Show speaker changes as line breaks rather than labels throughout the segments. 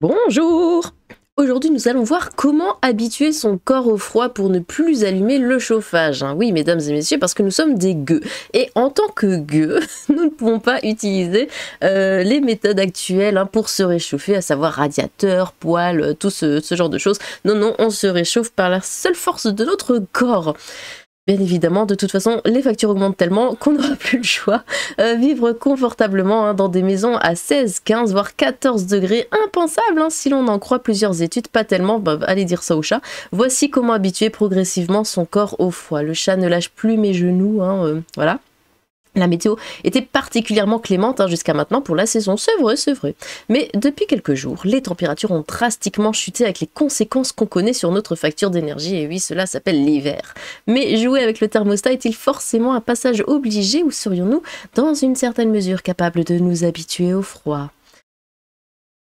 Bonjour Aujourd'hui, nous allons voir comment habituer son corps au froid pour ne plus allumer le chauffage. Hein. Oui, mesdames et messieurs, parce que nous sommes des gueux. Et en tant que gueux, nous ne pouvons pas utiliser euh, les méthodes actuelles hein, pour se réchauffer, à savoir radiateur, poêle, euh, tout ce, ce genre de choses. Non, non, on se réchauffe par la seule force de notre corps. Bien évidemment, de toute façon, les factures augmentent tellement qu'on n'aura plus le choix. Euh, vivre confortablement hein, dans des maisons à 16, 15, voire 14 degrés, impensable hein, si l'on en croit plusieurs études, pas tellement, bah, allez dire ça au chat. Voici comment habituer progressivement son corps au froid. Le chat ne lâche plus mes genoux, hein, euh, voilà. La météo était particulièrement clémente hein, jusqu'à maintenant pour la saison, c'est vrai, Mais depuis quelques jours, les températures ont drastiquement chuté avec les conséquences qu'on connaît sur notre facture d'énergie, et oui, cela s'appelle l'hiver. Mais jouer avec le thermostat est-il forcément un passage obligé ou serions-nous, dans une certaine mesure, capable de nous habituer au froid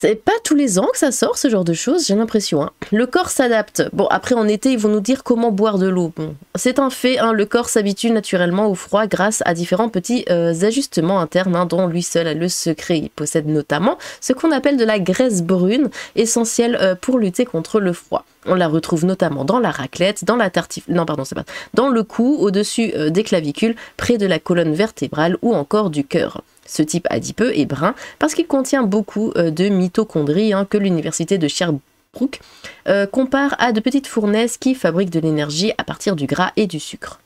c'est pas tous les ans que ça sort ce genre de choses, j'ai l'impression. Hein. Le corps s'adapte. Bon, après en été, ils vont nous dire comment boire de l'eau. Bon, c'est un fait, hein. le corps s'habitue naturellement au froid grâce à différents petits euh, ajustements internes hein, dont lui seul a le secret. Il possède notamment ce qu'on appelle de la graisse brune, essentielle euh, pour lutter contre le froid. On la retrouve notamment dans la raclette, dans la tartif... Non, pardon, c'est pas... Dans le cou, au-dessus euh, des clavicules, près de la colonne vertébrale ou encore du cœur. Ce type adipeux est brun parce qu'il contient beaucoup euh, de mitochondries hein, que l'université de Sherbrooke euh, compare à de petites fournaises qui fabriquent de l'énergie à partir du gras et du sucre.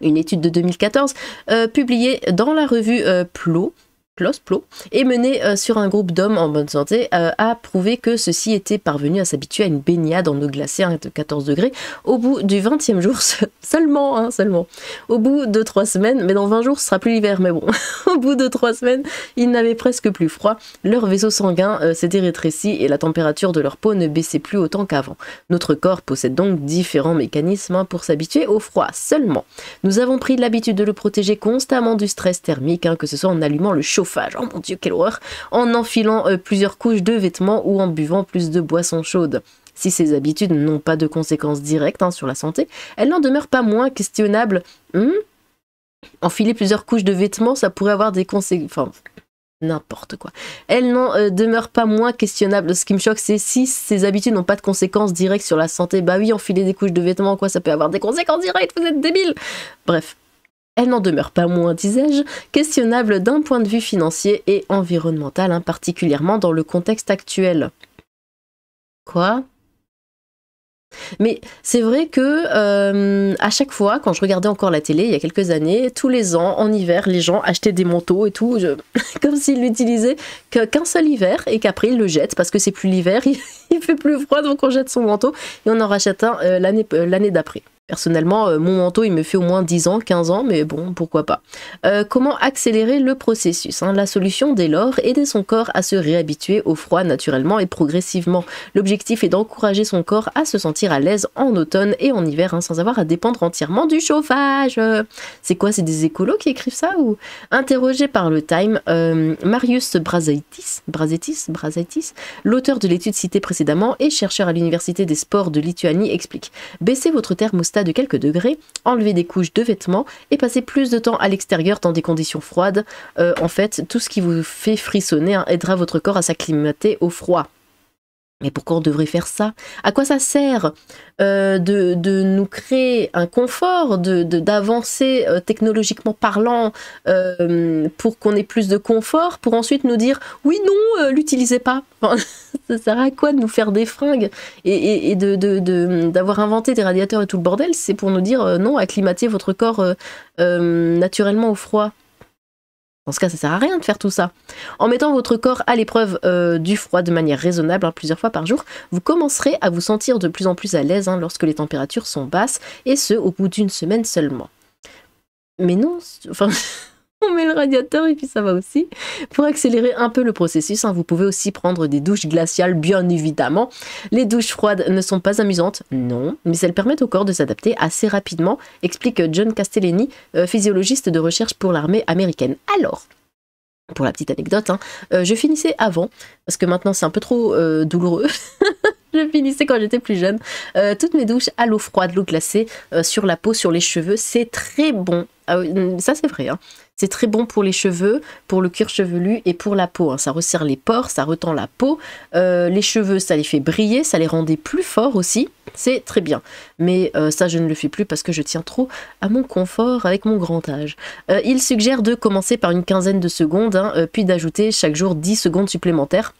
Une étude de 2014 euh, publiée dans la revue Plot. Plo, est mené euh, sur un groupe d'hommes en bonne santé, à euh, a prouvé que ceux-ci étaient parvenus à s'habituer à une baignade en eau glacée de 14 degrés au bout du 20e jour seulement, hein, seulement. Au bout de 3 semaines, mais dans 20 jours ce sera plus l'hiver, mais bon, au bout de 3 semaines, ils n'avaient presque plus froid, leur vaisseau sanguin euh, s'était rétréci et la température de leur peau ne baissait plus autant qu'avant. Notre corps possède donc différents mécanismes hein, pour s'habituer au froid seulement. Nous avons pris l'habitude de le protéger constamment du stress thermique, hein, que ce soit en allumant le chaud Oh mon dieu, quelle horreur En enfilant euh, plusieurs couches de vêtements ou en buvant plus de boissons chaudes. Si ces habitudes n'ont pas de conséquences directes hein, sur la santé, elles n'en demeurent pas moins questionnables. Hmm? Enfiler plusieurs couches de vêtements, ça pourrait avoir des conséquences... Enfin, n'importe quoi. Elles n'en euh, demeurent pas moins questionnables. Ce qui me choque, c'est si ces habitudes n'ont pas de conséquences directes sur la santé. Bah oui, enfiler des couches de vêtements, quoi, ça peut avoir des conséquences directes, vous êtes débiles Bref elle n'en demeure pas moins, disais-je, questionnable d'un point de vue financier et environnemental, hein, particulièrement dans le contexte actuel. Quoi mais c'est vrai que euh, à chaque fois, quand je regardais encore la télé il y a quelques années, tous les ans, en hiver, les gens achetaient des manteaux et tout, comme s'ils l'utilisaient qu'un seul hiver et qu'après ils le jettent parce que c'est plus l'hiver, il... fait plus froid donc on jette son manteau et on en rachète un euh, euh, l'année d'après. Personnellement, euh, mon manteau, il me fait au moins 10 ans, 15 ans, mais bon, pourquoi pas. Euh, comment accélérer le processus hein? La solution, dès lors, aider son corps à se réhabituer au froid naturellement et progressivement. L'objectif est d'encourager son corps à se sentir à l'aise en automne et en hiver, hein, sans avoir à dépendre entièrement du chauffage. C'est quoi, c'est des écolos qui écrivent ça ou Interrogé par le Time, euh, Marius Brazaitis, Brazaitis, Brazaitis l'auteur de l'étude citée précédemment et chercheur à l'université des sports de Lituanie, explique. Baissez votre thermostat de quelques degrés, enlever des couches de vêtements et passer plus de temps à l'extérieur dans des conditions froides. Euh, en fait, tout ce qui vous fait frissonner hein, aidera votre corps à s'acclimater au froid. Mais pourquoi on devrait faire ça À quoi ça sert euh, de, nous créer un confort, d'avancer de, euh, technologiquement parlant euh, pour qu'on ait plus de confort, pour ensuite nous dire oui, non, l'utilisez pas Ça sert à quoi de nous faire des fringues et, d'avoir inventé des radiateurs et tout le bordel C'est pour nous dire non, acclimatez votre corps naturellement au froid. Dans ce cas, ça sert à rien de faire tout ça. En mettant votre corps à l'épreuve euh, du froid de manière raisonnable, hein, plusieurs fois par jour, vous commencerez à vous sentir de plus en plus à l'aise hein, lorsque les températures sont basses, et ce, au bout d'une semaine seulement. Mais non, enfin... on met le radiateur et puis ça va aussi. Pour accélérer un peu le processus, hein, vous pouvez aussi prendre des douches glaciales, bien évidemment. Les douches froides ne sont pas amusantes, non, mais elles permettent au corps de s'adapter assez rapidement, explique John Castellani, euh, physiologiste de recherche pour l'armée américaine. Alors, pour la petite anecdote, hein, euh, je finissais avant, parce que maintenant c'est un peu trop euh, douloureux. je finissais quand j'étais plus jeune. toutes mes douches à l'eau froide, l'eau glacée, sur la peau, sur les cheveux, c'est très bon. Ah mm, ça c'est vrai. Hein. C'est très bon pour les cheveux, pour le cuir chevelu et pour la peau. Hein. Ça resserre les pores, ça retend la peau. Euh, les cheveux, ça les fait briller, ça les rendait plus forts aussi. C'est très bien. Mais euh, ça, je ne le fais plus parce que je tiens trop à mon confort avec mon grand âge. Euh, il suggère de commencer par une quinzaine de secondes, hein, puis d'ajouter chaque jour 10 secondes supplémentaires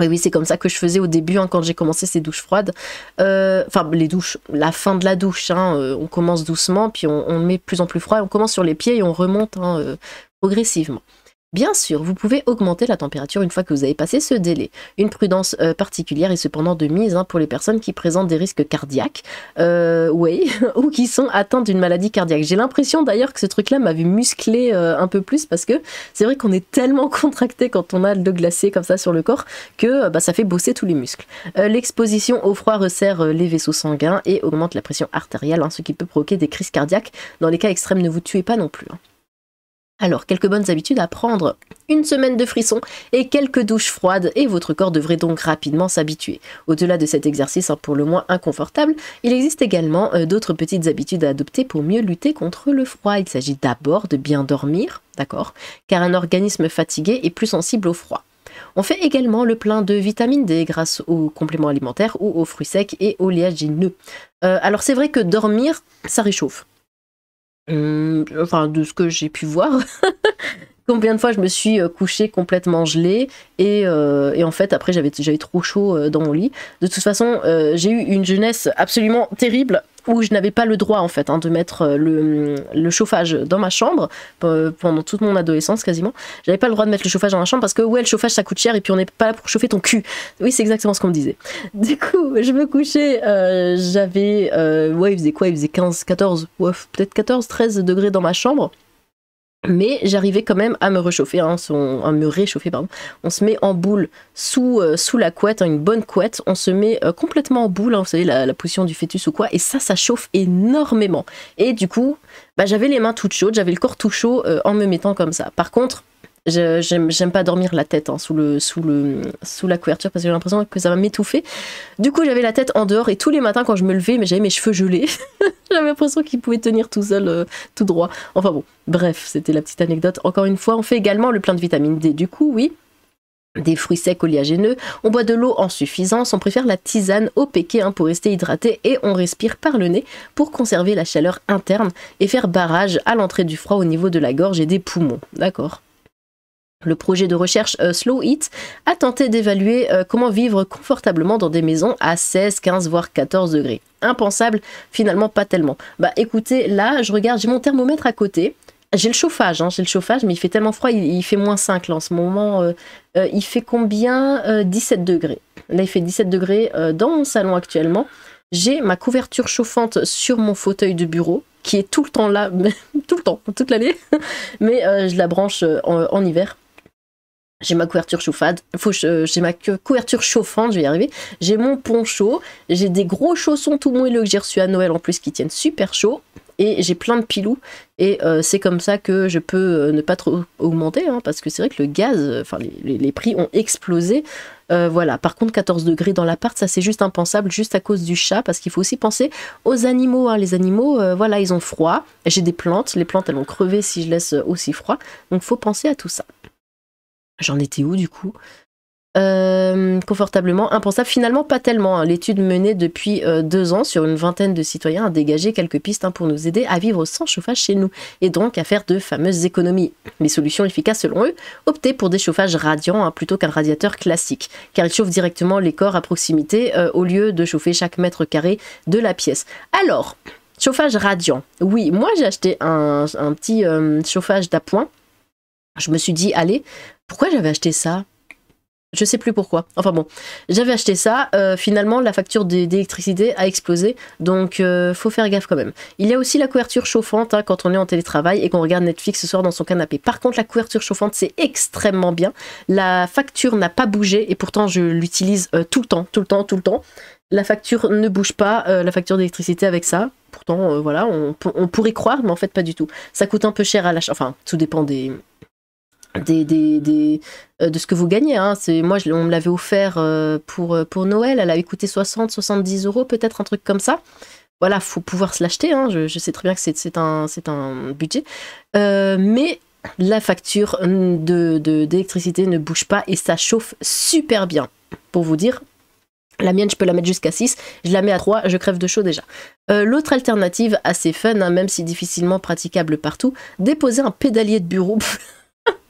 oui, oui, c'est comme ça que je faisais au début hein, quand j'ai commencé ces douches froides. Euh, enfin, les douches, la fin de la douche. Hein, euh, on commence doucement, puis on, met de plus en plus froid, on commence sur les pieds et on remonte hein, euh, progressivement. Bien sûr, vous pouvez augmenter la température une fois que vous avez passé ce délai. Une prudence euh, particulière est cependant de mise hein, pour les personnes qui présentent des risques cardiaques, euh, oui, ou qui sont atteintes d'une maladie cardiaque. J'ai l'impression d'ailleurs que ce truc-là m'avait musclé euh, un peu plus parce que c'est vrai qu'on est tellement contracté quand on a le glacé comme ça sur le corps que bah, ça fait bosser tous les muscles. L'exposition au froid resserre les vaisseaux sanguins et augmente la pression artérielle, hein, ce qui peut provoquer des crises cardiaques. Dans les cas extrêmes, ne vous tuez pas non plus. Hein. Alors, quelques bonnes habitudes à prendre. Une semaine de frissons et quelques douches froides et votre corps devrait donc rapidement s'habituer. Au-delà de cet exercice hein, pour le moins inconfortable, il existe également euh, d'autres petites habitudes à adopter pour mieux lutter contre le froid. Il s'agit d'abord de bien dormir, d'accord Car un organisme fatigué est plus sensible au froid. On fait également le plein de vitamine D grâce aux compléments alimentaires ou aux fruits secs et oléagineux. Euh, alors c'est vrai que dormir, ça réchauffe. Euh, enfin, de ce que j'ai pu voir. Combien de fois je me suis euh, couchée complètement gelée euh, et, en fait après j'avais trop chaud dans mon lit. De toute façon, j'ai eu une jeunesse absolument terrible où je n'avais pas le droit en fait hein, de mettre euh, le, chauffage dans ma chambre pendant toute mon adolescence quasiment. J'avais pas le droit de mettre le chauffage dans ma chambre parce que ouais le chauffage ça coûte cher et puis on n'est pas là pour chauffer ton cul. Oui c'est exactement ce qu'on me disait. Du coup je me couchais, euh, j'avais euh, ouais il faisait quoi Il faisait 15, 14, ouais, peut-être 14, 13 degrés dans ma chambre. Mais j'arrivais quand même à me réchauffer, hein, me réchauffer, pardon. On se met en boule sous, euh, sous la couette, hein, une bonne couette. On se met euh, complètement en boule, hein, vous savez, la, la, position du fœtus ou quoi. Et ça, ça chauffe énormément. Et du coup, bah, j'avais les mains toutes chaudes, j'avais le corps tout chaud euh, en me mettant comme ça. Par contre, J'aime pas dormir la tête hein, sous, la couverture parce que j'ai l'impression que ça va m'étouffer. Du coup, j'avais la tête en dehors et tous les matins quand je me levais, j'avais mes cheveux gelés. j'avais l'impression qu'ils pouvaient tenir tout seul, euh, tout droit. Enfin bon, bref, c'était la petite anecdote. Encore une fois, on fait également le plein de vitamine D. Du coup, oui, des fruits secs oléagineux, on boit de l'eau en suffisance, on préfère la tisane au péquet hein, pour rester hydraté et on respire par le nez pour conserver la chaleur interne et faire barrage à l'entrée du froid au niveau de la gorge et des poumons. D'accord le projet de recherche euh, Slow Heat a tenté d'évaluer euh, comment vivre confortablement dans des maisons à 16, 15, voire 14 degrés. Impensable, finalement pas tellement. Bah écoutez, là, je regarde, j'ai mon thermomètre à côté. J'ai le chauffage, hein, j'ai le chauffage, mais il fait tellement froid, il, fait moins 5 là en ce moment. Euh, il fait combien 17 degrés. Là, il fait 17 degrés dans mon salon actuellement. J'ai ma couverture chauffante sur mon fauteuil de bureau, qui est tout le temps là, tout le temps, toute l'année, mais je la branche en hiver j'ai ma couverture chauffade, j'ai ma couverture chauffante, je vais y arriver. J'ai mon poncho, j'ai des gros chaussons tout moelleux que j'ai reçus à Noël en plus qui tiennent super chaud. Et j'ai plein de pilous. Et euh, c'est comme ça que je peux euh, ne pas trop augmenter, hein, parce que c'est vrai que le gaz, euh, enfin les, prix ont explosé. voilà. Par contre, 14 degrés dans l'appart, ça c'est juste impensable, juste à cause du chat, parce qu'il faut aussi penser aux animaux. Hein. Les animaux, voilà, ils ont froid. J'ai des plantes, les plantes elles vont crever si je laisse aussi froid. Donc faut penser à tout ça. J'en étais où du coup euh, confortablement impensable, finalement pas tellement. Hein. L'étude menée depuis euh, deux ans sur une vingtaine de citoyens a dégagé quelques pistes hein, pour nous aider à vivre sans chauffage chez nous et donc à faire de fameuses économies. Les solutions efficaces selon eux, opter pour des chauffages radiants hein, plutôt qu'un radiateur classique, car il chauffe directement les corps à proximité euh, au lieu de chauffer chaque mètre carré de la pièce. Alors, chauffage radiant. Oui, moi j'ai acheté un petit euh, chauffage d'appoint. Je me suis dit, allez, pourquoi j'avais acheté ça je sais plus pourquoi. Enfin bon, j'avais acheté ça. Euh, finalement, la facture d'électricité a explosé, donc euh, faut faire gaffe quand même. Il y a aussi la couverture chauffante hein, quand on est en télétravail et qu'on regarde Netflix ce soir dans son canapé. Par contre, la couverture chauffante c'est extrêmement bien. La facture n'a pas bougé et pourtant je l'utilise euh, tout le temps, tout le temps, tout le temps. La facture ne bouge pas, la facture d'électricité avec ça. Pourtant, voilà, on, on pourrait croire, mais en fait pas du tout. Ça coûte un peu cher à l'achat. Enfin, tout dépend des, euh, de ce que vous gagnez. Hein. C'est, moi, je, on me l'avait offert euh, pour, euh, pour Noël. Elle avait coûté 60, 70 euros, peut-être un truc comme ça. Voilà, faut pouvoir se l'acheter. Hein. Je, sais très bien que c'est, un, un budget. mais la facture de, d'électricité ne bouge pas et ça chauffe super bien. Pour vous dire, la mienne, je peux la mettre jusqu'à 6, je la mets à 3, je crève de chaud déjà. l'autre alternative, assez fun, hein, même si difficilement praticable partout, déposer un pédalier de bureau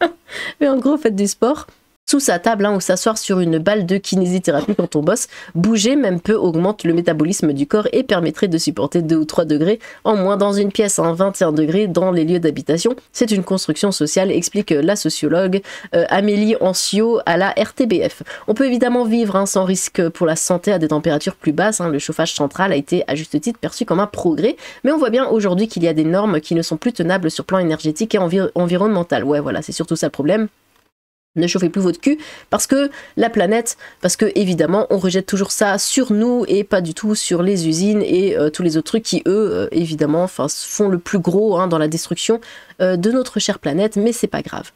Mais en gros, faites du sport sous sa table hein, ou s'asseoir sur une balle de kinésithérapie quand on bosse. Bouger même peu augmente le métabolisme du corps et permettrait de supporter 2 ou 3 degrés en moins dans une pièce, 21 hein, degrés dans les lieux d'habitation. C'est une construction sociale, explique la sociologue euh, Amélie Ancio à la RTBF. On peut évidemment vivre hein, sans risque pour la santé à des températures plus basses. Le chauffage central a été à juste titre perçu comme un progrès, mais on voit bien aujourd'hui qu'il y a des normes qui ne sont plus tenables sur plan énergétique et environnemental. Ouais, voilà, c'est surtout ça le problème. Ne chauffez plus votre cul parce que la planète, parce que évidemment on rejette toujours ça sur nous et pas du tout sur les usines et euh, tous les autres trucs qui eux euh, évidemment font le plus gros hein, dans la destruction euh, de notre chère planète, mais c'est pas grave.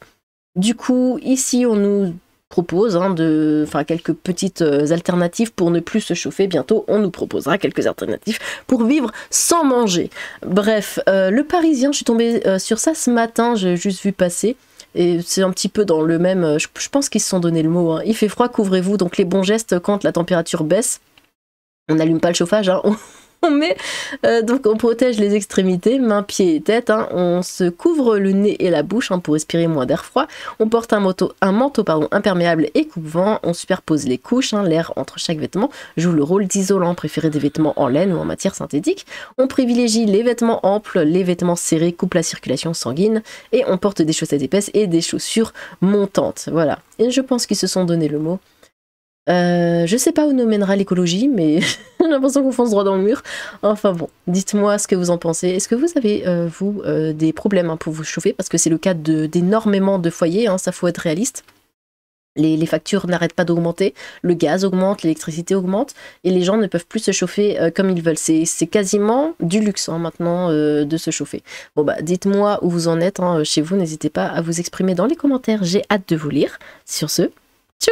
Du coup ici on nous propose hein, de, quelques petites alternatives pour ne plus se chauffer. Bientôt, on nous proposera quelques alternatives pour vivre sans manger. Bref, le Parisien, je suis tombée sur ça ce matin, j'ai juste vu passer. Et c'est un petit peu dans le même. Euh, je, pense qu'ils se sont donné le mot. Hein. Il fait froid, couvrez-vous. Donc les bons gestes quand la température baisse. On n'allume pas le chauffage, hein. on met, euh, donc on protège les extrémités, mains, pieds et tête. Hein. On se couvre le nez et la bouche hein, pour respirer moins d'air froid. On porte un, un manteau pardon, imperméable et coupe-vent. On superpose les couches. Hein, l'air entre chaque vêtement joue le rôle d'isolant préféré des vêtements en laine ou en matière synthétique. On privilégie les vêtements amples, les vêtements serrés coupent la circulation sanguine et on porte des chaussettes épaisses et des chaussures montantes. Voilà. Et je pense qu'ils se sont donné le mot. Euh, je sais pas où nous mènera l'écologie, mais j'ai l'impression qu'on fonce droit dans le mur. Enfin bon, dites-moi ce que vous en pensez. Est-ce que vous avez, euh, vous, euh, des problèmes hein, pour vous chauffer Parce que c'est le cas d'énormément de, foyers, hein, ça faut être réaliste. Les, factures n'arrêtent pas d'augmenter, le gaz augmente, l'électricité augmente, et les gens ne peuvent plus se chauffer comme ils veulent. C'est quasiment du luxe hein, maintenant de se chauffer. Bon bah dites-moi où vous en êtes chez vous, n'hésitez pas à vous exprimer dans les commentaires, j'ai hâte de vous lire. Sur ce, tchou